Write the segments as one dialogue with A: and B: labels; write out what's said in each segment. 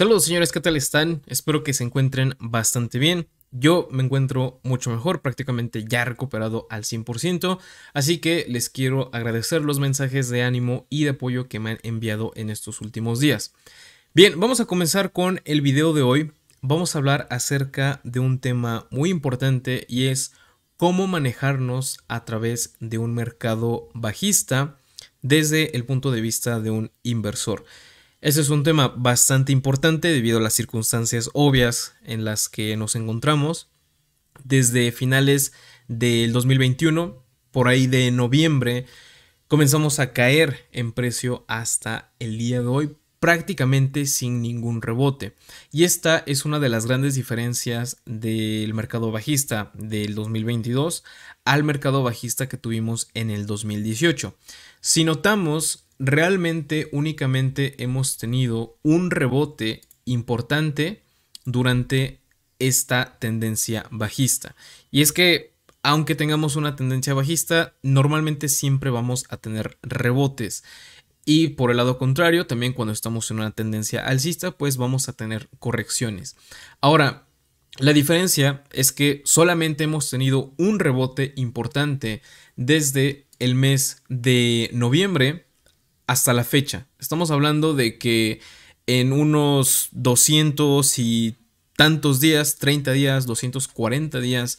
A: Saludos señores, ¿qué tal están? Espero que se encuentren bastante bien. Yo me encuentro mucho mejor, prácticamente ya recuperado al 100%, así que les quiero agradecer los mensajes de ánimo y de apoyo que me han enviado en estos últimos días. Bien, vamos a comenzar con el video de hoy. Vamos a hablar acerca de un tema muy importante y es cómo manejarnos a través de un mercado bajista desde el punto de vista de un inversor. Ese es un tema bastante importante debido a las circunstancias obvias en las que nos encontramos. Desde finales del 2021, por ahí de noviembre, comenzamos a caer en precio hasta el día de hoy prácticamente sin ningún rebote. Y esta es una de las grandes diferencias del mercado bajista del 2022 al mercado bajista que tuvimos en el 2018. Si notamos, realmente únicamente hemos tenido un rebote importante durante esta tendencia bajista. Y es que, aunque tengamos una tendencia bajista, normalmente siempre vamos a tener rebotes. Y por el lado contrario, también cuando estamos en una tendencia alcista, pues vamos a tener correcciones. Ahora, la diferencia es que solamente hemos tenido un rebote importante desde el mes de noviembre hasta la fecha. Estamos hablando de que en unos 200 y tantos días, 30 días, 240 días,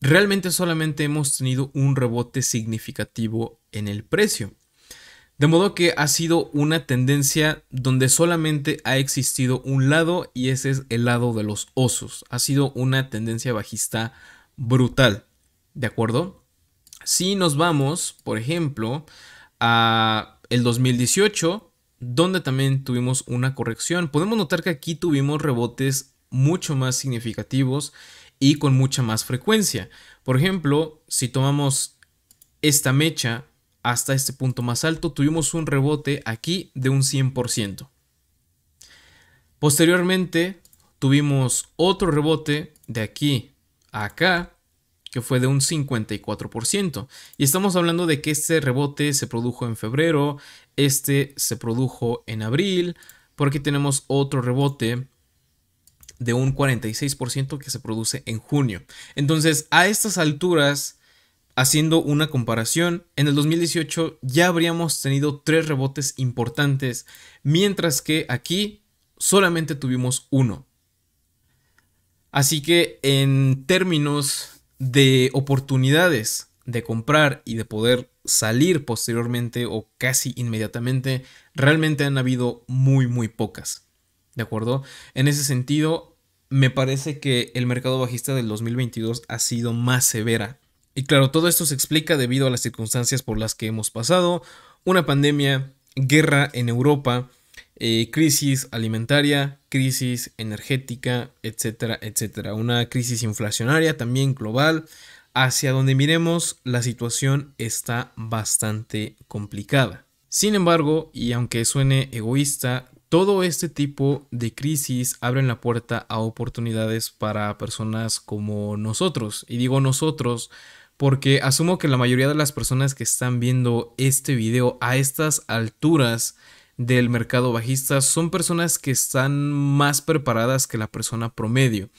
A: realmente solamente hemos tenido un rebote significativo en el precio. De modo que ha sido una tendencia donde solamente ha existido un lado y ese es el lado de los osos. Ha sido una tendencia bajista brutal. ¿De acuerdo? Si nos vamos, por ejemplo, a el 2018, donde también tuvimos una corrección, podemos notar que aquí tuvimos rebotes mucho más significativos y con mucha más frecuencia. Por ejemplo, si tomamos esta mecha hasta este punto más alto, tuvimos un rebote aquí de un 100%. Posteriormente, tuvimos otro rebote de aquí a acá que fue de un 54%. Y estamos hablando de que este rebote se produjo en febrero, este se produjo en abril, porque tenemos otro rebote de un 46% que se produce en junio. Entonces, a estas alturas, haciendo una comparación, en el 2018 ya habríamos tenido tres rebotes importantes, mientras que aquí solamente tuvimos uno. Así que en términos de oportunidades de comprar y de poder salir posteriormente o casi inmediatamente, realmente han habido muy, muy pocas. ¿De acuerdo? En ese sentido, me parece que el mercado bajista del 2022 ha sido más severa. Y claro, todo esto se explica debido a las circunstancias por las que hemos pasado, una pandemia, guerra en Europa, eh, crisis alimentaria, crisis energética, etcétera, etcétera. Una crisis inflacionaria también global. Hacia donde miremos, la situación está bastante complicada. Sin embargo, y aunque suene egoísta, todo este tipo de crisis abren la puerta a oportunidades para personas como nosotros. Y digo nosotros porque asumo que la mayoría de las personas que están viendo este video a estas alturas del mercado bajista son personas que están más preparadas que la persona promedio.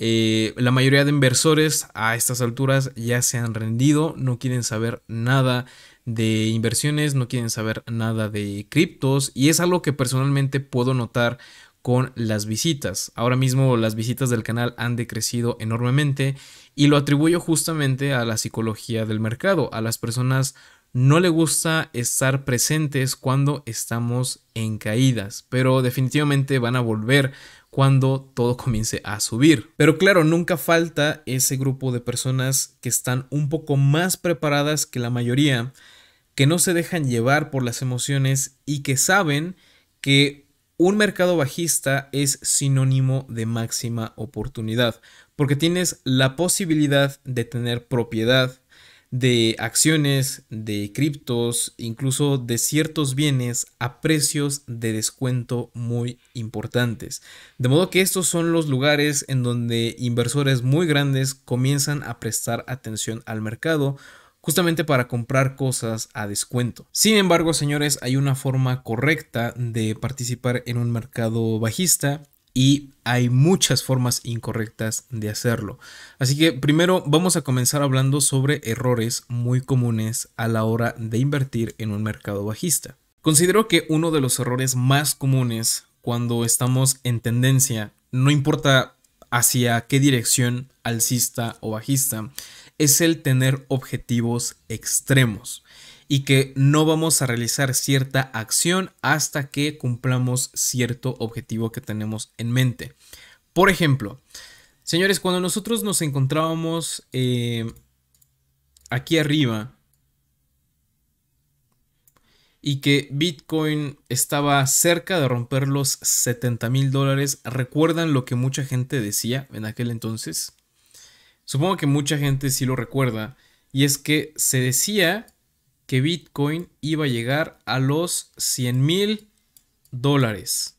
A: Eh, la mayoría de inversores a estas alturas ya se han rendido, no quieren saber nada de inversiones, no quieren saber nada de criptos y es algo que personalmente puedo notar con las visitas. Ahora mismo las visitas del canal han decrecido enormemente y lo atribuyo justamente a la psicología del mercado, a las personas no le gusta estar presentes cuando estamos en caídas, pero definitivamente van a volver cuando todo comience a subir. Pero claro, nunca falta ese grupo de personas que están un poco más preparadas que la mayoría, que no se dejan llevar por las emociones y que saben que un mercado bajista es sinónimo de máxima oportunidad, porque tienes la posibilidad de tener propiedad, de acciones, de criptos, incluso de ciertos bienes a precios de descuento muy importantes. De modo que estos son los lugares en donde inversores muy grandes comienzan a prestar atención al mercado justamente para comprar cosas a descuento. Sin embargo, señores, hay una forma correcta de participar en un mercado bajista y hay muchas formas incorrectas de hacerlo. Así que primero vamos a comenzar hablando sobre errores muy comunes a la hora de invertir en un mercado bajista. Considero que uno de los errores más comunes cuando estamos en tendencia, no importa hacia qué dirección, alcista o bajista, es el tener objetivos extremos y que no vamos a realizar cierta acción hasta que cumplamos cierto objetivo que tenemos en mente. Por ejemplo, señores, cuando nosotros nos encontrábamos eh, aquí arriba y que Bitcoin estaba cerca de romper los 70 mil dólares, ¿recuerdan lo que mucha gente decía en aquel entonces? Supongo que mucha gente sí lo recuerda, y es que se decía que Bitcoin iba a llegar a los 100 mil dólares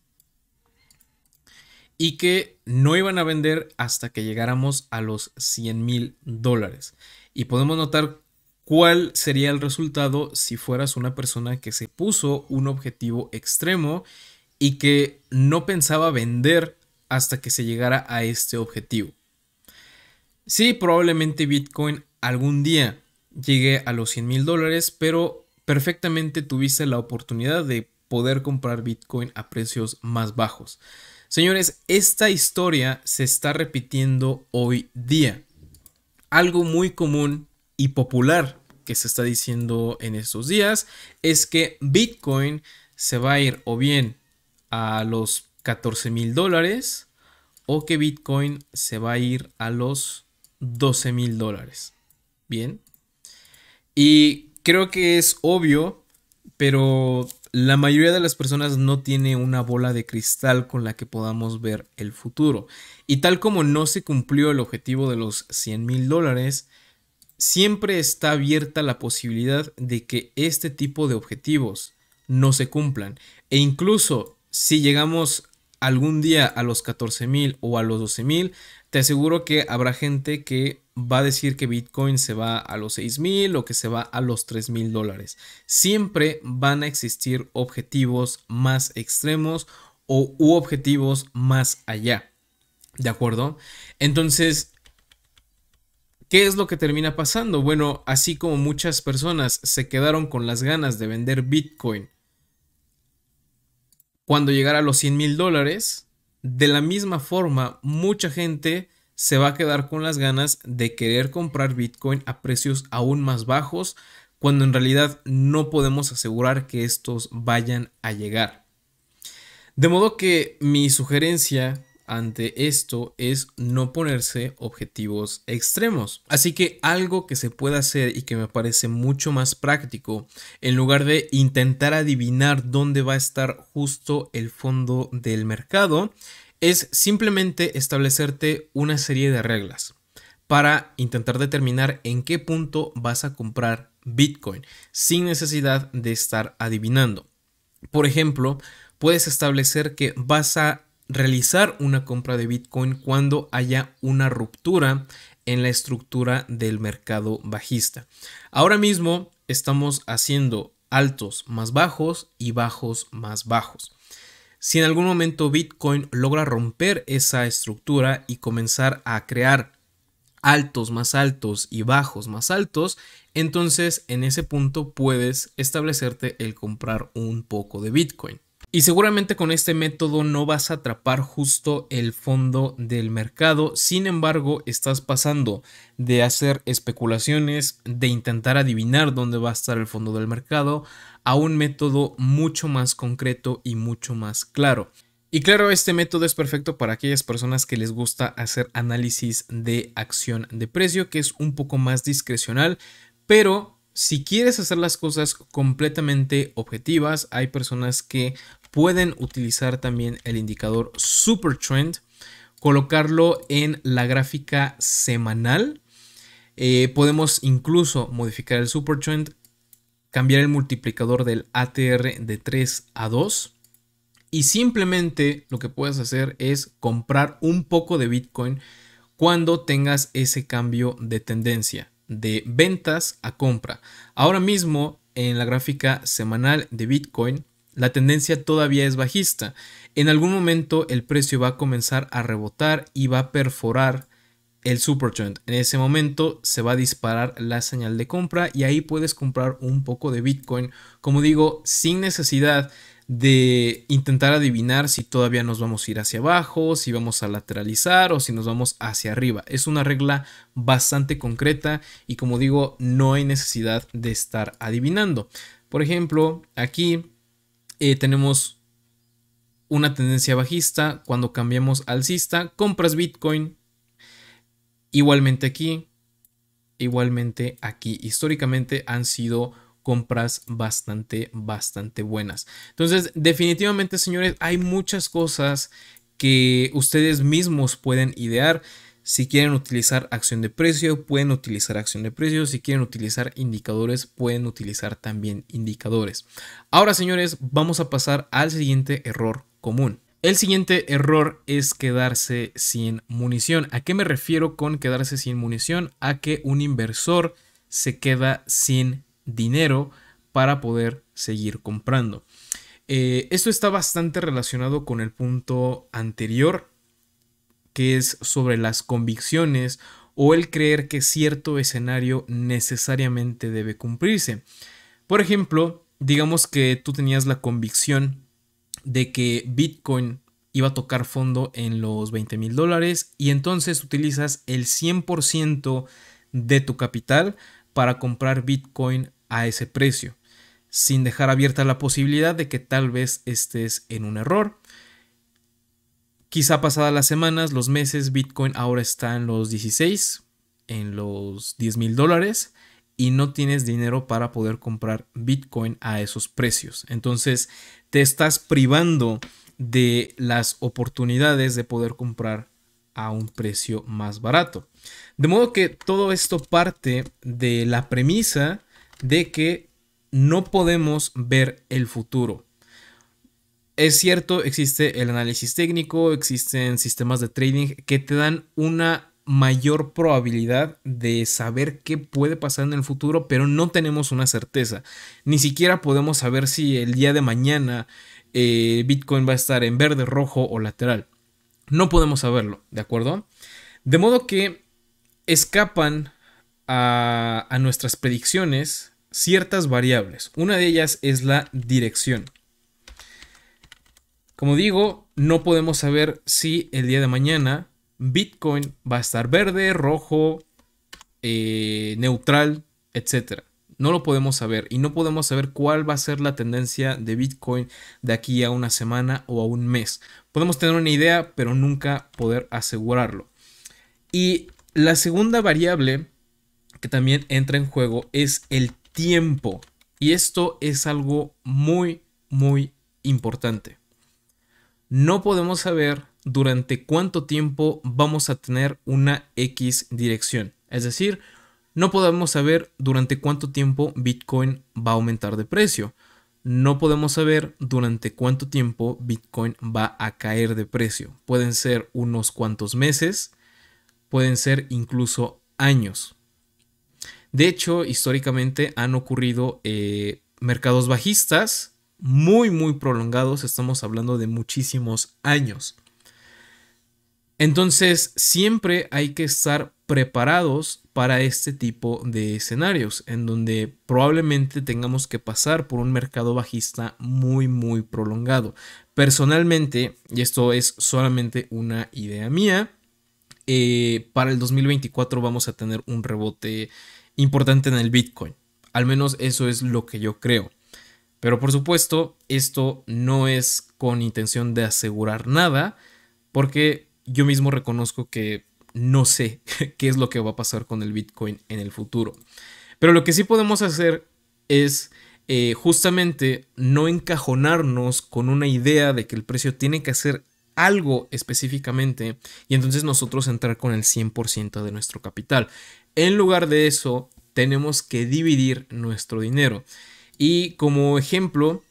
A: y que no iban a vender hasta que llegáramos a los 100 mil dólares. Y podemos notar cuál sería el resultado si fueras una persona que se puso un objetivo extremo y que no pensaba vender hasta que se llegara a este objetivo. Sí, probablemente Bitcoin algún día llegué a los 100 mil dólares, pero perfectamente tuviste la oportunidad de poder comprar Bitcoin a precios más bajos. Señores, esta historia se está repitiendo hoy día. Algo muy común y popular que se está diciendo en estos días es que Bitcoin se va a ir o bien a los 14 mil dólares o que Bitcoin se va a ir a los 12 mil dólares. Bien, y creo que es obvio, pero la mayoría de las personas no tiene una bola de cristal con la que podamos ver el futuro. Y tal como no se cumplió el objetivo de los 100 mil dólares, siempre está abierta la posibilidad de que este tipo de objetivos no se cumplan. E incluso si llegamos algún día a los 14 mil o a los 12 mil, te aseguro que habrá gente que va a decir que Bitcoin se va a los 6.000 o que se va a los 3.000 dólares. Siempre van a existir objetivos más extremos o objetivos más allá. ¿De acuerdo? Entonces, ¿Qué es lo que termina pasando? Bueno, así como muchas personas se quedaron con las ganas de vender Bitcoin cuando llegara a los 100.000 dólares, de la misma forma mucha gente se va a quedar con las ganas de querer comprar Bitcoin a precios aún más bajos cuando en realidad no podemos asegurar que estos vayan a llegar. De modo que mi sugerencia ante esto es no ponerse objetivos extremos. Así que algo que se puede hacer y que me parece mucho más práctico, en lugar de intentar adivinar dónde va a estar justo el fondo del mercado, es simplemente establecerte una serie de reglas para intentar determinar en qué punto vas a comprar Bitcoin sin necesidad de estar adivinando. Por ejemplo, puedes establecer que vas a realizar una compra de Bitcoin cuando haya una ruptura en la estructura del mercado bajista. Ahora mismo estamos haciendo altos más bajos y bajos más bajos. Si en algún momento Bitcoin logra romper esa estructura y comenzar a crear altos más altos y bajos más altos, entonces en ese punto puedes establecerte el comprar un poco de Bitcoin. Y seguramente con este método no vas a atrapar justo el fondo del mercado, sin embargo estás pasando de hacer especulaciones, de intentar adivinar dónde va a estar el fondo del mercado, a un método mucho más concreto y mucho más claro. Y claro, este método es perfecto para aquellas personas que les gusta hacer análisis de acción de precio, que es un poco más discrecional, pero si quieres hacer las cosas completamente objetivas, hay personas que pueden utilizar también el indicador Supertrend, colocarlo en la gráfica semanal. Eh, podemos incluso modificar el Supertrend, cambiar el multiplicador del ATR de 3 a 2. Y simplemente lo que puedes hacer es comprar un poco de Bitcoin cuando tengas ese cambio de tendencia de ventas a compra. Ahora mismo en la gráfica semanal de Bitcoin, la tendencia todavía es bajista. En algún momento el precio va a comenzar a rebotar y va a perforar el supertrend. En ese momento se va a disparar la señal de compra y ahí puedes comprar un poco de Bitcoin, como digo, sin necesidad de intentar adivinar si todavía nos vamos a ir hacia abajo, si vamos a lateralizar o si nos vamos hacia arriba. Es una regla bastante concreta y como digo, no hay necesidad de estar adivinando. Por ejemplo, aquí eh, tenemos una tendencia bajista, cuando cambiamos alcista, compras Bitcoin. Igualmente aquí, igualmente aquí. Históricamente han sido compras bastante, bastante buenas. Entonces, definitivamente, señores, hay muchas cosas que ustedes mismos pueden idear. Si quieren utilizar acción de precio, pueden utilizar acción de precio. Si quieren utilizar indicadores, pueden utilizar también indicadores. Ahora, señores, vamos a pasar al siguiente error común. El siguiente error es quedarse sin munición. ¿A qué me refiero con quedarse sin munición? A que un inversor se queda sin dinero para poder seguir comprando. Eh, esto está bastante relacionado con el punto anterior, que es sobre las convicciones o el creer que cierto escenario necesariamente debe cumplirse. Por ejemplo, digamos que tú tenías la convicción de que Bitcoin iba a tocar fondo en los 20 mil dólares y entonces utilizas el 100% de tu capital para comprar Bitcoin a ese precio, sin dejar abierta la posibilidad de que tal vez estés en un error. Quizá pasadas las semanas, los meses, Bitcoin ahora está en los 16, en los 10 mil dólares y no tienes dinero para poder comprar Bitcoin a esos precios. Entonces te estás privando de las oportunidades de poder comprar a un precio más barato. De modo que todo esto parte de la premisa de que no podemos ver el futuro. Es cierto, existe el análisis técnico, existen sistemas de trading que te dan una mayor probabilidad de saber qué puede pasar en el futuro, pero no tenemos una certeza. Ni siquiera podemos saber si el día de mañana eh, Bitcoin va a estar en verde, rojo o lateral. No podemos saberlo, ¿de acuerdo? De modo que escapan a nuestras predicciones ciertas variables. Una de ellas es la dirección. Como digo, no podemos saber si el día de mañana Bitcoin va a estar verde, rojo, eh, neutral, etc. No lo podemos saber y no podemos saber cuál va a ser la tendencia de Bitcoin de aquí a una semana o a un mes. Podemos tener una idea, pero nunca poder asegurarlo. Y la segunda variable que también entra en juego es el tiempo. Y esto es algo muy, muy importante. No podemos saber durante cuánto tiempo vamos a tener una X dirección. Es decir, no podemos saber durante cuánto tiempo Bitcoin va a aumentar de precio. No podemos saber durante cuánto tiempo Bitcoin va a caer de precio. Pueden ser unos cuantos meses, pueden ser incluso años. De hecho, históricamente han ocurrido eh, mercados bajistas muy, muy prolongados. Estamos hablando de muchísimos años. Entonces, siempre hay que estar preparados para este tipo de escenarios, en donde probablemente tengamos que pasar por un mercado bajista muy, muy prolongado. Personalmente, y esto es solamente una idea mía, eh, para el 2024 vamos a tener un rebote importante en el Bitcoin. Al menos eso es lo que yo creo. Pero por supuesto, esto no es con intención de asegurar nada, porque yo mismo reconozco que no sé qué es lo que va a pasar con el Bitcoin en el futuro. Pero lo que sí podemos hacer es eh, justamente no encajonarnos con una idea de que el precio tiene que hacer algo específicamente y entonces nosotros entrar con el 100% de nuestro capital. En lugar de eso, tenemos que dividir nuestro dinero. Y como ejemplo,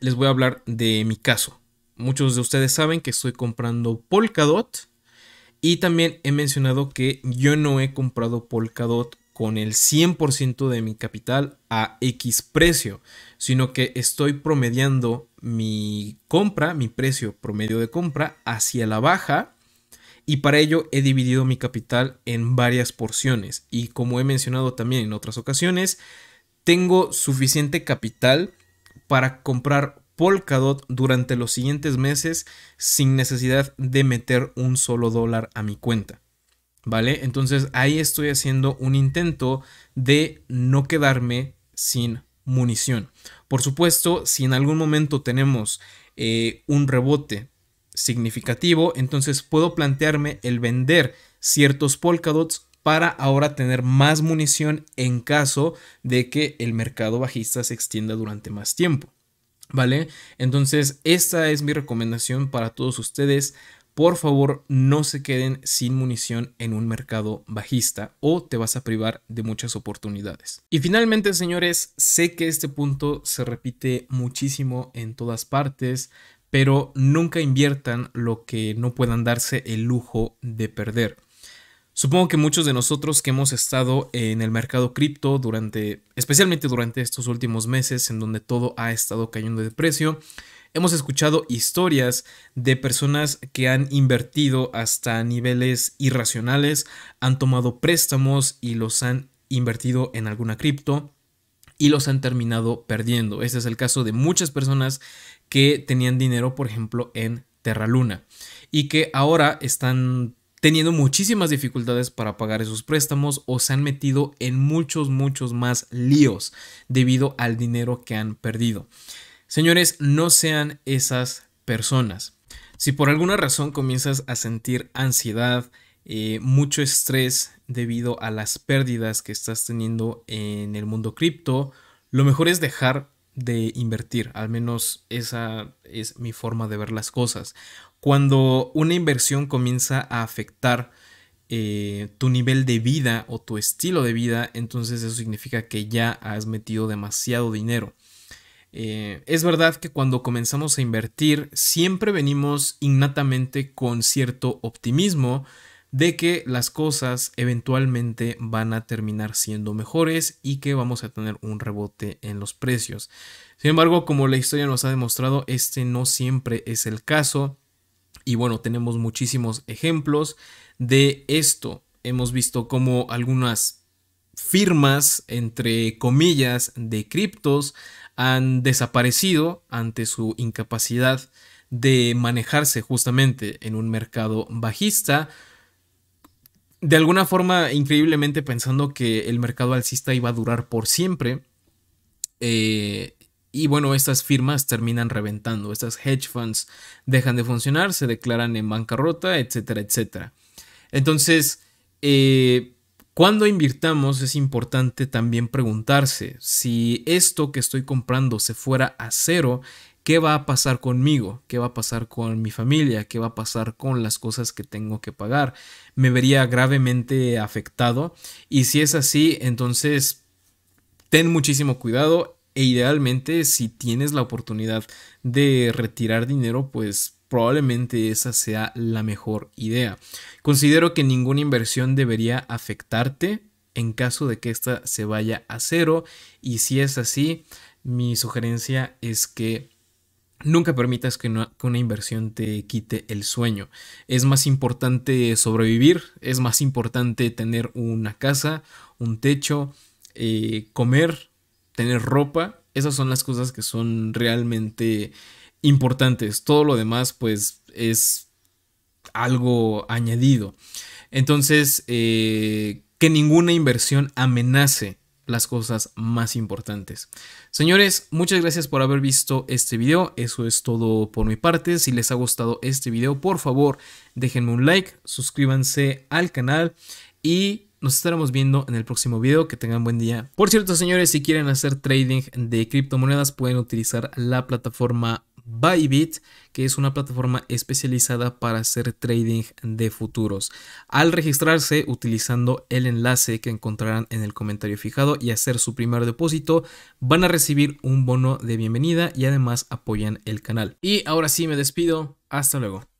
A: les voy a hablar de mi caso. Muchos de ustedes saben que estoy comprando Polkadot. Y también he mencionado que yo no he comprado Polkadot con el 100% de mi capital a X precio, sino que estoy promediando mi compra, mi precio promedio de compra hacia la baja y para ello he dividido mi capital en varias porciones. Y como he mencionado también en otras ocasiones, tengo suficiente capital para comprar Polkadot durante los siguientes meses sin necesidad de meter un solo dólar a mi cuenta. ¿Vale? Entonces ahí estoy haciendo un intento de no quedarme sin munición. Por supuesto, si en algún momento tenemos eh, un rebote significativo, entonces puedo plantearme el vender ciertos Polkadots para ahora tener más munición en caso de que el mercado bajista se extienda durante más tiempo. ¿Vale? Entonces, esta es mi recomendación para todos ustedes. Por favor, no se queden sin munición en un mercado bajista o te vas a privar de muchas oportunidades. Y finalmente, señores, sé que este punto se repite muchísimo en todas partes, pero nunca inviertan lo que no puedan darse el lujo de perder. Supongo que muchos de nosotros que hemos estado en el mercado cripto durante, especialmente durante estos últimos meses en donde todo ha estado cayendo de precio, hemos escuchado historias de personas que han invertido hasta niveles irracionales, han tomado préstamos y los han invertido en alguna cripto, y los han terminado perdiendo. Este es el caso de muchas personas que tenían dinero, por ejemplo, en Terra Luna y que ahora están teniendo muchísimas dificultades para pagar esos préstamos o se han metido en muchos, muchos más líos debido al dinero que han perdido. Señores, no sean esas personas. Si por alguna razón comienzas a sentir ansiedad, eh, mucho estrés, debido a las pérdidas que estás teniendo en el mundo cripto, lo mejor es dejar de invertir. Al menos esa es mi forma de ver las cosas. Cuando una inversión comienza a afectar eh, tu nivel de vida o tu estilo de vida, entonces eso significa que ya has metido demasiado dinero. Eh, es verdad que cuando comenzamos a invertir siempre venimos innatamente con cierto optimismo de que las cosas eventualmente van a terminar siendo mejores y que vamos a tener un rebote en los precios. Sin embargo, como la historia nos ha demostrado, este no siempre es el caso. Y bueno, tenemos muchísimos ejemplos de esto. Hemos visto cómo algunas firmas, entre comillas, de criptos han desaparecido ante su incapacidad de manejarse justamente en un mercado bajista de alguna forma, increíblemente pensando que el mercado alcista iba a durar por siempre. Eh, y bueno, estas firmas terminan reventando, estas hedge funds dejan de funcionar, se declaran en bancarrota, etcétera, etcétera. Entonces, eh, cuando invirtamos es importante también preguntarse si esto que estoy comprando se fuera a cero, ¿Qué va a pasar conmigo? ¿Qué va a pasar con mi familia? ¿Qué va a pasar con las cosas que tengo que pagar? ¿Me vería gravemente afectado? Y si es así, entonces ten muchísimo cuidado e idealmente si tienes la oportunidad de retirar dinero, pues probablemente esa sea la mejor idea. Considero que ninguna inversión debería afectarte en caso de que ésta se vaya a cero y si es así, mi sugerencia es que Nunca permitas que una, inversión te quite el sueño. Es más importante sobrevivir, es más importante tener una casa, un techo, eh, comer, tener ropa. Esas son las cosas que son realmente importantes. Todo lo demás pues es algo añadido. Entonces, eh, que ninguna inversión amenace las cosas más importantes. Señores, muchas gracias por haber visto este video. Eso es todo por mi parte. Si les ha gustado este video, por favor, déjenme un like, suscríbanse al canal y nos estaremos viendo en el próximo video. Que tengan buen día. Por cierto, señores, si quieren hacer trading de criptomonedas, pueden utilizar la plataforma Bybit, que es una plataforma especializada para hacer trading de futuros. Al registrarse utilizando el enlace que encontrarán en el comentario fijado y hacer su primer depósito, van a recibir un bono de bienvenida y además apoyan el canal. Y ahora sí me despido, hasta luego.